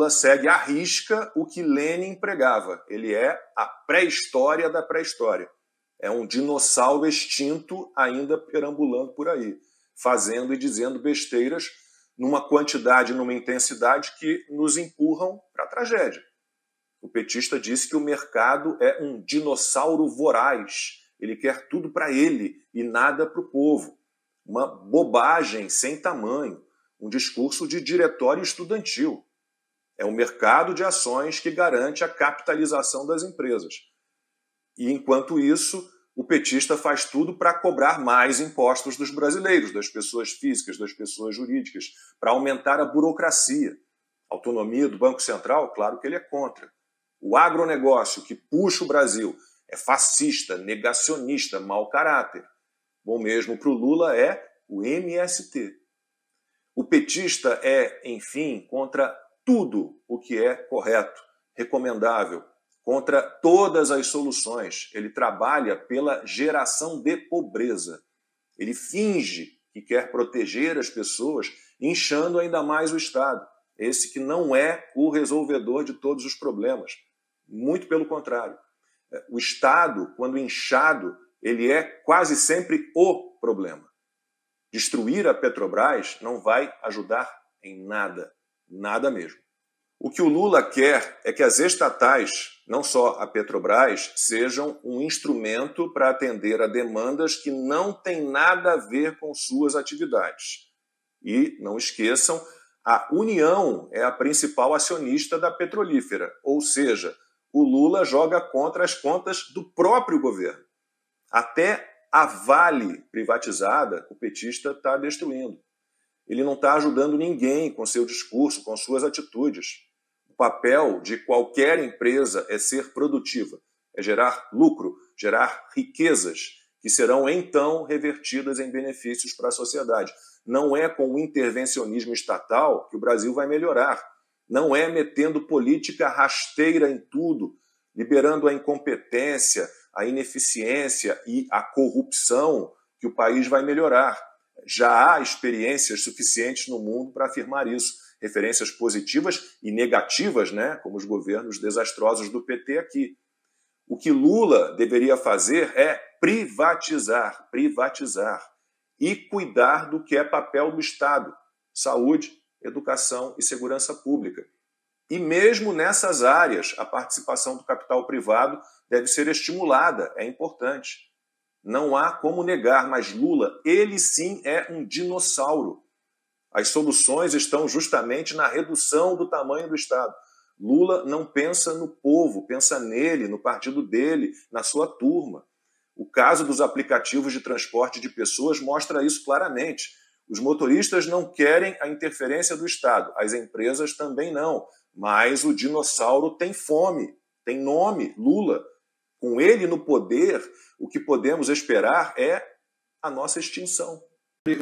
Lula segue à risca o que Lenin pregava. Ele é a pré-história da pré-história. É um dinossauro extinto ainda perambulando por aí, fazendo e dizendo besteiras numa quantidade, numa intensidade que nos empurram para a tragédia. O petista disse que o mercado é um dinossauro voraz. Ele quer tudo para ele e nada para o povo. Uma bobagem sem tamanho. Um discurso de diretório estudantil. É um mercado de ações que garante a capitalização das empresas. E enquanto isso, o petista faz tudo para cobrar mais impostos dos brasileiros, das pessoas físicas, das pessoas jurídicas, para aumentar a burocracia. autonomia do Banco Central, claro que ele é contra. O agronegócio que puxa o Brasil é fascista, negacionista, mau caráter. Bom mesmo para o Lula é o MST. O petista é, enfim, contra tudo o que é correto, recomendável, contra todas as soluções. Ele trabalha pela geração de pobreza. Ele finge que quer proteger as pessoas, inchando ainda mais o Estado. Esse que não é o resolvedor de todos os problemas. Muito pelo contrário. O Estado, quando inchado, ele é quase sempre o problema. Destruir a Petrobras não vai ajudar em nada. Nada mesmo. O que o Lula quer é que as estatais, não só a Petrobras, sejam um instrumento para atender a demandas que não têm nada a ver com suas atividades. E, não esqueçam, a União é a principal acionista da petrolífera, ou seja, o Lula joga contra as contas do próprio governo. Até a Vale privatizada, o petista está destruindo ele não está ajudando ninguém com seu discurso, com suas atitudes. O papel de qualquer empresa é ser produtiva, é gerar lucro, gerar riquezas, que serão então revertidas em benefícios para a sociedade. Não é com o intervencionismo estatal que o Brasil vai melhorar. Não é metendo política rasteira em tudo, liberando a incompetência, a ineficiência e a corrupção que o país vai melhorar já há experiências suficientes no mundo para afirmar isso. Referências positivas e negativas, né? como os governos desastrosos do PT aqui. O que Lula deveria fazer é privatizar, privatizar e cuidar do que é papel do Estado: saúde, educação e segurança pública. E mesmo nessas áreas, a participação do capital privado deve ser estimulada, é importante. Não há como negar, mas Lula, ele sim é um dinossauro. As soluções estão justamente na redução do tamanho do Estado. Lula não pensa no povo, pensa nele, no partido dele, na sua turma. O caso dos aplicativos de transporte de pessoas mostra isso claramente. Os motoristas não querem a interferência do Estado, as empresas também não. Mas o dinossauro tem fome, tem nome, Lula. Com ele no poder, o que podemos esperar é a nossa extinção.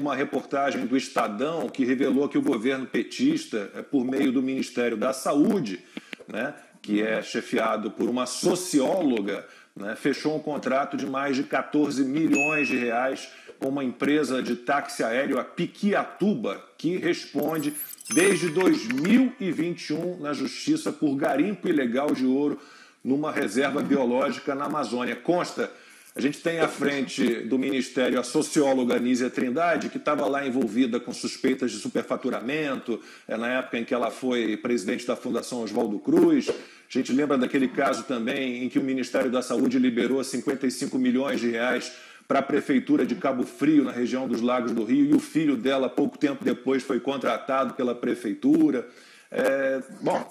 Uma reportagem do Estadão que revelou que o governo petista, é, por meio do Ministério da Saúde, né, que é chefiado por uma socióloga, né, fechou um contrato de mais de 14 milhões de reais com uma empresa de táxi aéreo, a Piquiatuba, que responde desde 2021 na justiça por garimpo ilegal de ouro numa reserva biológica na Amazônia. Consta, a gente tem à frente do Ministério a socióloga Nízia Trindade, que estava lá envolvida com suspeitas de superfaturamento, é, na época em que ela foi presidente da Fundação Oswaldo Cruz. A gente lembra daquele caso também em que o Ministério da Saúde liberou 55 milhões de reais para a prefeitura de Cabo Frio, na região dos Lagos do Rio, e o filho dela, pouco tempo depois, foi contratado pela prefeitura. É, bom,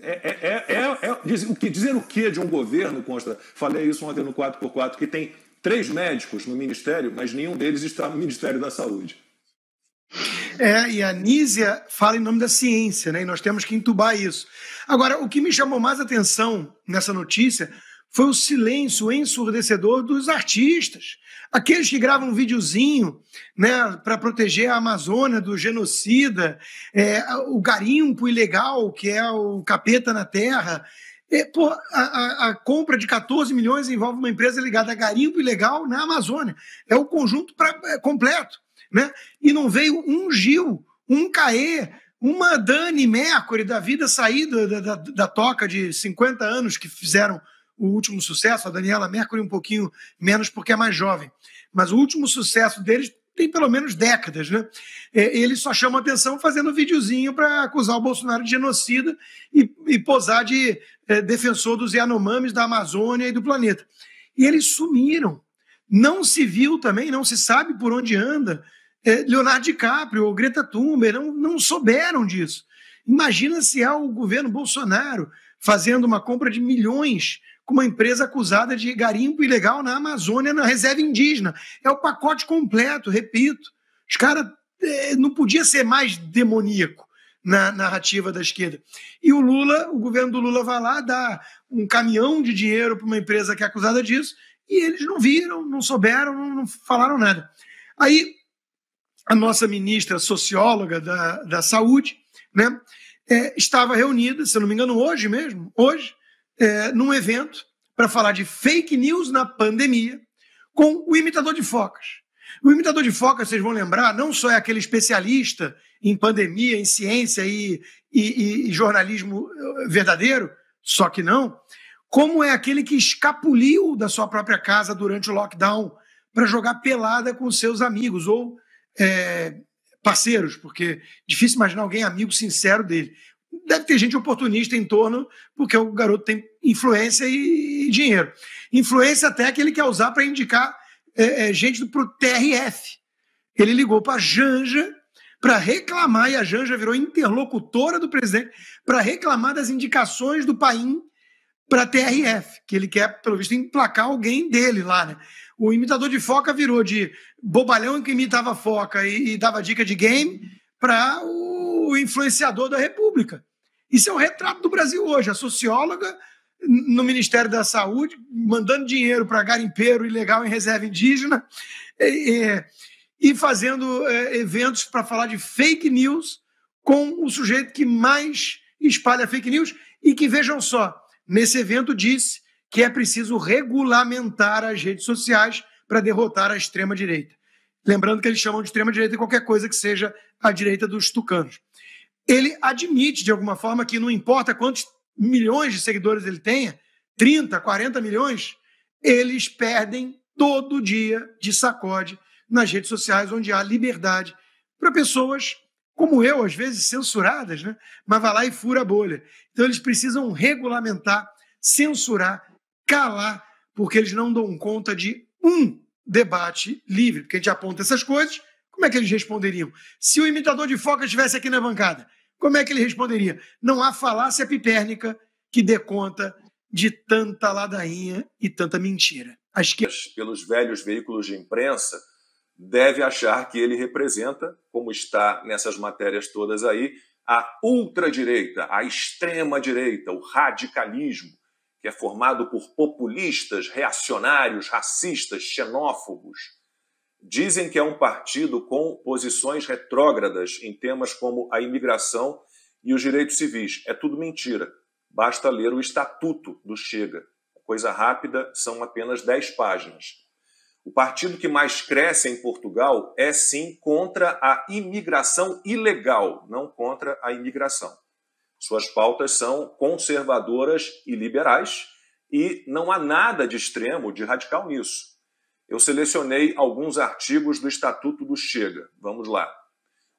é, é, é, é o que dizer o que de um governo, consta? Falei isso ontem no 4x4, que tem três médicos no ministério, mas nenhum deles está no Ministério da Saúde. É, e a Nízia fala em nome da ciência, né? E nós temos que entubar isso. Agora, o que me chamou mais atenção nessa notícia foi o silêncio ensurdecedor dos artistas. Aqueles que gravam um videozinho né, para proteger a Amazônia do genocida, é, o garimpo ilegal, que é o capeta na terra. E, pô, a, a, a, compra de 14 milhões envolve uma empresa ligada a garimpo ilegal na Amazônia. É o conjunto pra, é completo. Né? E não veio um Gil, um Caê, uma Dani Mercury da vida sair da, da, da toca de 50 anos que fizeram o último sucesso, a Daniela Mercury um pouquinho menos porque é mais jovem. Mas o último sucesso deles tem pelo menos décadas, né? É, ele só chama atenção fazendo videozinho para acusar o Bolsonaro de genocida e, e posar de é, defensor dos Yanomamis, da Amazônia e do planeta. E eles sumiram. Não se viu também, não se sabe por onde anda é, Leonardo DiCaprio ou Greta Thunberg, não, não souberam disso. Imagina se há o governo Bolsonaro fazendo uma compra de milhões com uma empresa acusada de garimpo ilegal na Amazônia, na reserva indígena. É o pacote completo, repito. Os caras é, não podia ser mais demoníaco na narrativa da esquerda. E o Lula, o governo do Lula vai lá dar um caminhão de dinheiro para uma empresa que é acusada disso, e eles não viram, não souberam, não, não falaram nada. Aí a nossa ministra socióloga da, da saúde né, é, estava reunida, se não me engano, hoje mesmo, hoje, é, num evento para falar de fake news na pandemia com o imitador de focas. O imitador de foca, vocês vão lembrar, não só é aquele especialista em pandemia, em ciência e, e, e jornalismo eh, verdadeiro, só que não, como é aquele que escapuliu da sua própria casa durante o lockdown para jogar pelada com seus amigos ou é, parceiros, porque difícil imaginar alguém amigo sincero dele. Deve ter gente oportunista em torno, porque o garoto tem influência e, e dinheiro. Influência até que ele quer usar para indicar é, é, gente do pro TRF. Ele ligou para a Janja para reclamar, e a Janja virou interlocutora do presidente, para reclamar das indicações do Paim para a TRF, que ele quer, pelo visto, emplacar alguém dele lá. Né? O imitador de foca virou de bobalhão que imitava foca e, e dava dica de game para o influenciador da República. Isso é um retrato do Brasil hoje. A socióloga no Ministério da Saúde, mandando dinheiro para garimpeiro ilegal em reserva indígena e, e fazendo é, eventos para falar de fake news com o sujeito que mais espalha fake news e que, vejam só, nesse evento disse que é preciso regulamentar as redes sociais para derrotar a extrema-direita. Lembrando que eles chamam de extrema-direita qualquer coisa que seja a direita dos tucanos. Ele admite, de alguma forma, que não importa quantos milhões de seguidores ele tenha, 30, 40 milhões, eles perdem todo dia de sacode nas redes sociais, onde há liberdade para pessoas como eu, às vezes censuradas, né? mas vai lá e fura a bolha. Então eles precisam regulamentar, censurar, calar, porque eles não dão conta de um debate livre, porque a gente aponta essas coisas, como é que eles responderiam? Se o imitador de foca estivesse aqui na bancada, como é que ele responderia? Não há falácia pipérnica que dê conta de tanta ladainha e tanta mentira. Acho que... Pelos velhos veículos de imprensa, deve achar que ele representa, como está nessas matérias todas aí, a ultradireita, a extrema-direita, o radicalismo, que é formado por populistas, reacionários, racistas, xenófobos. Dizem que é um partido com posições retrógradas em temas como a imigração e os direitos civis. É tudo mentira. Basta ler o estatuto do Chega. Coisa rápida, são apenas 10 páginas. O partido que mais cresce em Portugal é sim contra a imigração ilegal, não contra a imigração. Suas pautas são conservadoras e liberais, e não há nada de extremo, de radical nisso eu selecionei alguns artigos do Estatuto do Chega. Vamos lá.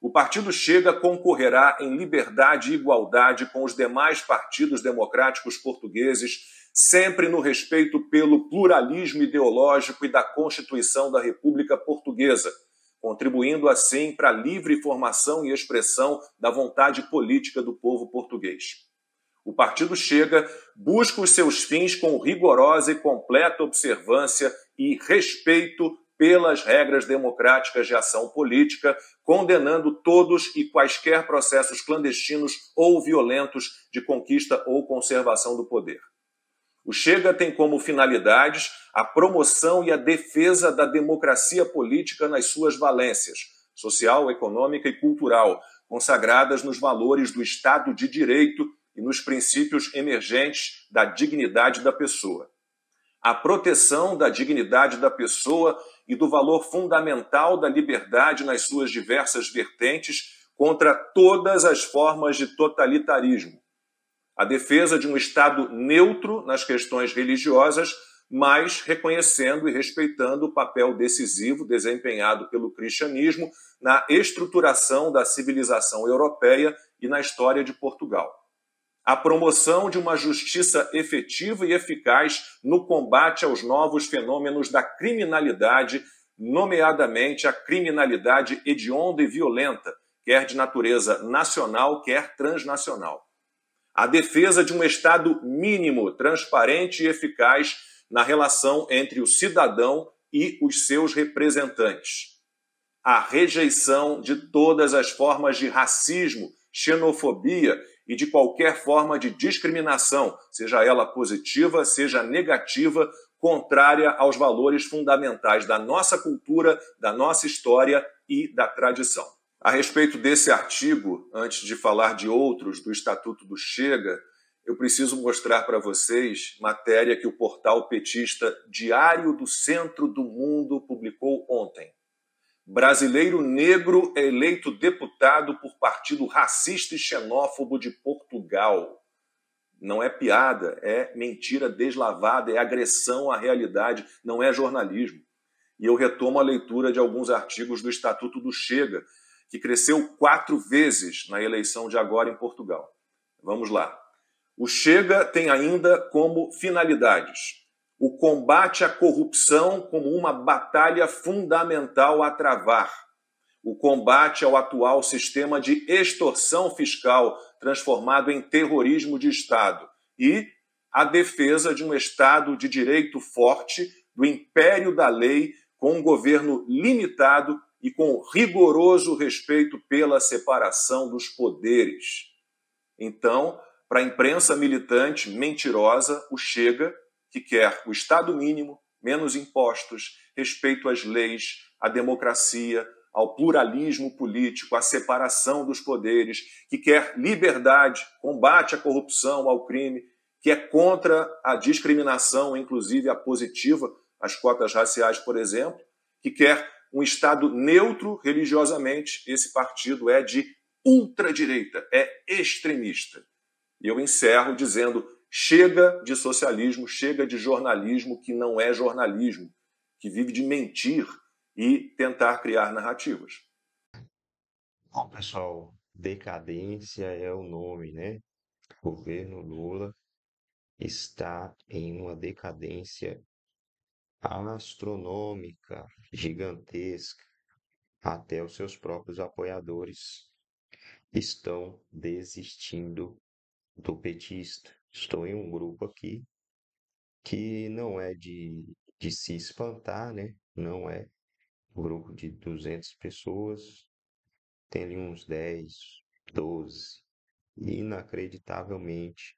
O Partido Chega concorrerá em liberdade e igualdade com os demais partidos democráticos portugueses, sempre no respeito pelo pluralismo ideológico e da Constituição da República Portuguesa, contribuindo assim para a livre formação e expressão da vontade política do povo português. O partido Chega busca os seus fins com rigorosa e completa observância e respeito pelas regras democráticas de ação política, condenando todos e quaisquer processos clandestinos ou violentos de conquista ou conservação do poder. O Chega tem como finalidades a promoção e a defesa da democracia política nas suas valências social, econômica e cultural, consagradas nos valores do Estado de Direito e nos princípios emergentes da dignidade da pessoa. A proteção da dignidade da pessoa e do valor fundamental da liberdade nas suas diversas vertentes contra todas as formas de totalitarismo. A defesa de um Estado neutro nas questões religiosas, mas reconhecendo e respeitando o papel decisivo desempenhado pelo cristianismo na estruturação da civilização europeia e na história de Portugal a promoção de uma justiça efetiva e eficaz no combate aos novos fenômenos da criminalidade, nomeadamente a criminalidade hedionda e violenta, quer de natureza nacional, quer transnacional. A defesa de um Estado mínimo, transparente e eficaz na relação entre o cidadão e os seus representantes. A rejeição de todas as formas de racismo, xenofobia e de qualquer forma de discriminação, seja ela positiva, seja negativa, contrária aos valores fundamentais da nossa cultura, da nossa história e da tradição. A respeito desse artigo, antes de falar de outros do Estatuto do Chega, eu preciso mostrar para vocês matéria que o portal petista Diário do Centro do Mundo publicou ontem. Brasileiro negro é eleito deputado por partido racista e xenófobo de Portugal. Não é piada, é mentira deslavada, é agressão à realidade, não é jornalismo. E eu retomo a leitura de alguns artigos do Estatuto do Chega, que cresceu quatro vezes na eleição de agora em Portugal. Vamos lá. O Chega tem ainda como finalidades o combate à corrupção como uma batalha fundamental a travar, o combate ao atual sistema de extorsão fiscal transformado em terrorismo de Estado e a defesa de um Estado de direito forte, do império da lei, com um governo limitado e com rigoroso respeito pela separação dos poderes. Então, para a imprensa militante mentirosa, o Chega que quer o Estado mínimo, menos impostos, respeito às leis, à democracia, ao pluralismo político, à separação dos poderes, que quer liberdade, combate à corrupção, ao crime, que é contra a discriminação, inclusive a positiva, as cotas raciais, por exemplo, que quer um Estado neutro religiosamente, esse partido é de ultradireita, é extremista. E eu encerro dizendo Chega de socialismo, chega de jornalismo que não é jornalismo, que vive de mentir e tentar criar narrativas. Bom, pessoal, decadência é o nome, né? O governo Lula está em uma decadência astronômica, gigantesca. Até os seus próprios apoiadores estão desistindo do petista estou em um grupo aqui que não é de, de se espantar, né? Não é um grupo de 200 pessoas, tem ali uns 10, 12. Inacreditavelmente,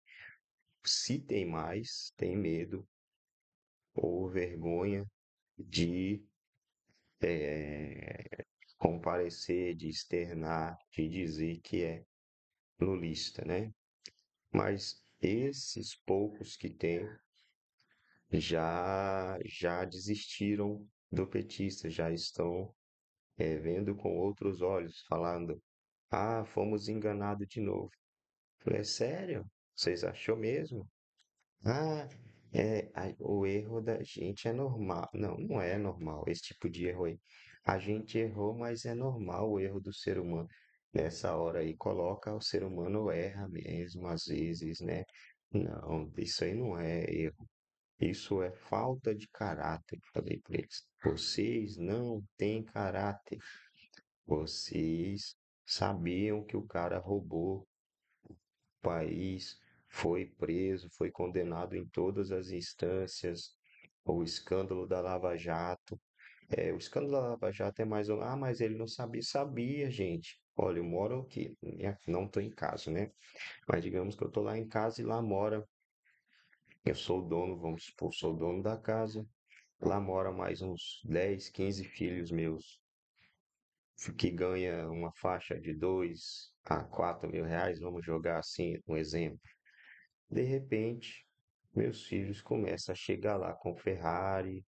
se tem mais, tem medo ou vergonha de é, comparecer, de externar, de dizer que é lulista, né? Mas esses poucos que tem já já desistiram do petista, já estão é, vendo com outros olhos, falando: ah, fomos enganados de novo. Falei, é sério? Vocês achou mesmo? Ah, é, o erro da gente é normal. Não, não é normal esse tipo de erro aí. A gente errou, mas é normal o erro do ser humano nessa hora aí coloca o ser humano erra mesmo às vezes, né? Não, isso aí não é erro. Isso é falta de caráter, falei para eles. Vocês não têm caráter. Vocês sabiam que o cara roubou o país, foi preso, foi condenado em todas as instâncias. O escândalo da Lava Jato. É, o escândalo da Lava Jato é mais um. Ah, mas ele não sabia. Sabia, gente. Olha, eu moro aqui, né, não estou em casa, né? Mas digamos que eu estou lá em casa e lá mora. Eu sou o dono, vamos supor, sou o dono da casa. Lá mora mais uns 10, 15 filhos meus, que ganha uma faixa de 2 a 4 mil reais, vamos jogar assim um exemplo. De repente, meus filhos começam a chegar lá com Ferrari,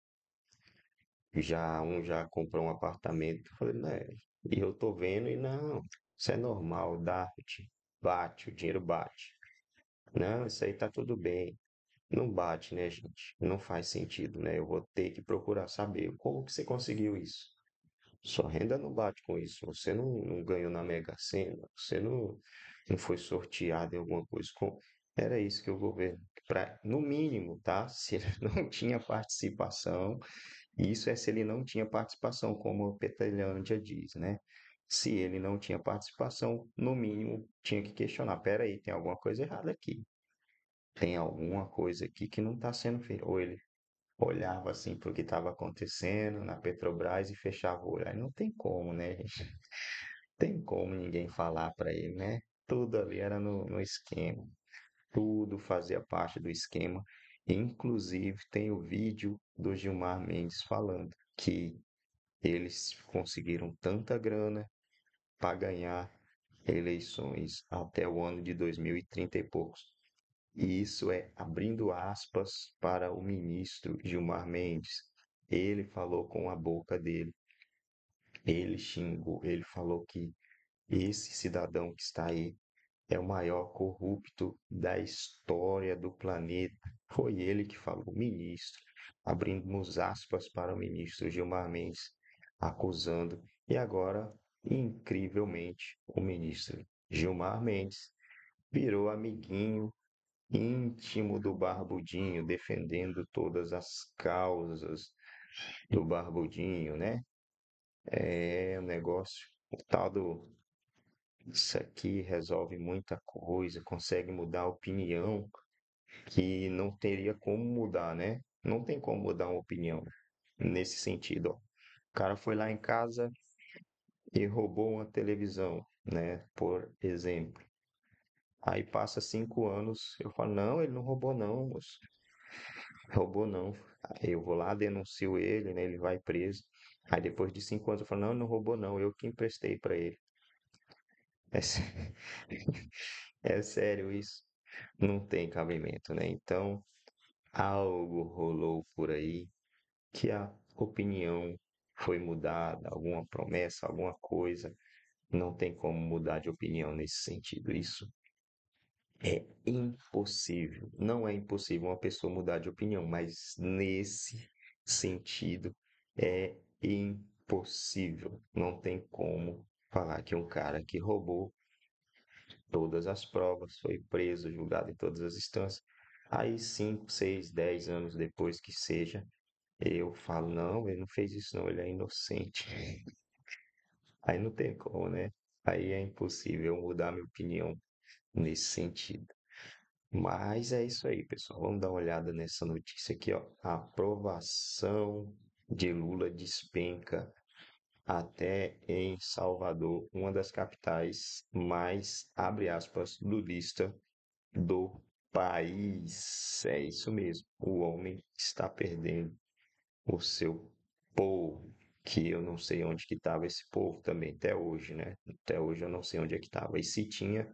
já um já comprou um apartamento. Eu falei, né, e eu tô vendo e não, isso é normal, darte bate, o dinheiro bate. Não, né, isso aí tá tudo bem. Não bate, né, gente? Não faz sentido, né? Eu vou ter que procurar saber como que você conseguiu isso. Sua renda não bate com isso. Você não, não ganhou na Mega Sena, você não, não foi sorteado em alguma coisa. Com... Era isso que o governo, pra, no mínimo, tá? Se ele não tinha participação, isso é se ele não tinha participação, como a Petelândia diz, né? Se ele não tinha participação, no mínimo tinha que questionar: peraí, tem alguma coisa errada aqui. Tem alguma coisa aqui que não está sendo feita. Ou ele olhava assim para o que estava acontecendo na Petrobras e fechava o olho. Aí não tem como, né, gente? Tem como ninguém falar para ele, né? Tudo ali era no, no esquema. Tudo fazia parte do esquema. Inclusive, tem o vídeo do Gilmar Mendes falando que eles conseguiram tanta grana para ganhar eleições até o ano de 2030 e poucos. E isso é abrindo aspas para o ministro Gilmar Mendes. Ele falou com a boca dele. Ele xingou, ele falou que esse cidadão que está aí é o maior corrupto da história do planeta. Foi ele que falou, ministro, abrimos aspas para o ministro Gilmar Mendes, acusando, e agora, incrivelmente, o ministro Gilmar Mendes virou amiguinho íntimo do Barbudinho, defendendo todas as causas do Barbudinho, né? É um negócio, o tal do isso aqui resolve muita coisa, consegue mudar a opinião que não teria como mudar, né? Não tem como mudar uma opinião nesse sentido. Ó. O cara foi lá em casa e roubou uma televisão, né? Por exemplo. Aí passa cinco anos, eu falo, não, ele não roubou não, moço. Roubou não. Aí eu vou lá, denuncio ele, né? Ele vai preso. Aí depois de cinco anos eu falo, não, não roubou não, eu que emprestei para ele. É, é sério isso? Não tem cabimento, né? Então, algo rolou por aí que a opinião foi mudada, alguma promessa, alguma coisa. Não tem como mudar de opinião nesse sentido. Isso é impossível. Não é impossível uma pessoa mudar de opinião, mas nesse sentido é impossível. Não tem como falar que é um cara que roubou todas as provas, foi preso, julgado em todas as instâncias. Aí, 5, 6, 10 anos depois que seja, eu falo: não, ele não fez isso, não, ele é inocente. Aí não tem como, né? Aí é impossível mudar minha opinião nesse sentido. Mas é isso aí, pessoal. Vamos dar uma olhada nessa notícia aqui, ó. A aprovação de Lula despenca até em Salvador, uma das capitais mais, abre aspas, ludista do país. É isso mesmo. O homem está perdendo o seu povo, que eu não sei onde que estava esse povo também até hoje, né? Até hoje eu não sei onde é que estava. E se tinha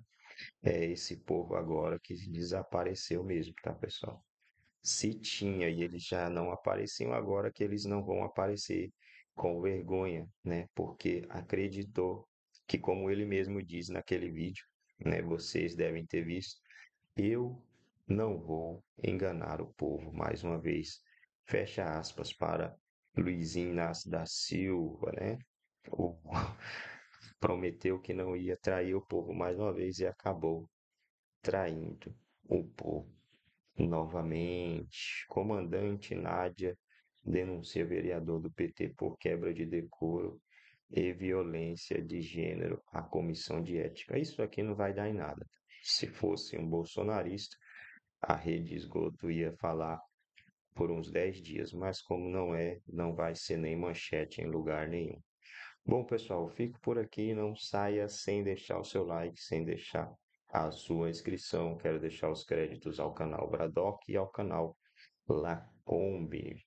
é esse povo agora que desapareceu mesmo, tá, pessoal? Se tinha e eles já não apareciam agora que eles não vão aparecer com vergonha, né? Porque acreditou que, como ele mesmo diz naquele vídeo, né? Vocês devem ter visto, eu não vou enganar o povo mais uma vez. Fecha aspas para Luiz Inácio da Silva, né? O... Prometeu que não ia trair o povo mais uma vez e acabou traindo o povo novamente. Comandante Nádia denuncia vereador do PT por quebra de decoro e violência de gênero à comissão de ética. Isso aqui não vai dar em nada. Se fosse um bolsonarista, a rede esgoto ia falar por uns 10 dias, mas como não é, não vai ser nem manchete em lugar nenhum. Bom, pessoal, fico por aqui. Não saia sem deixar o seu like, sem deixar a sua inscrição. Quero deixar os créditos ao canal Bradock e ao canal Lacombe.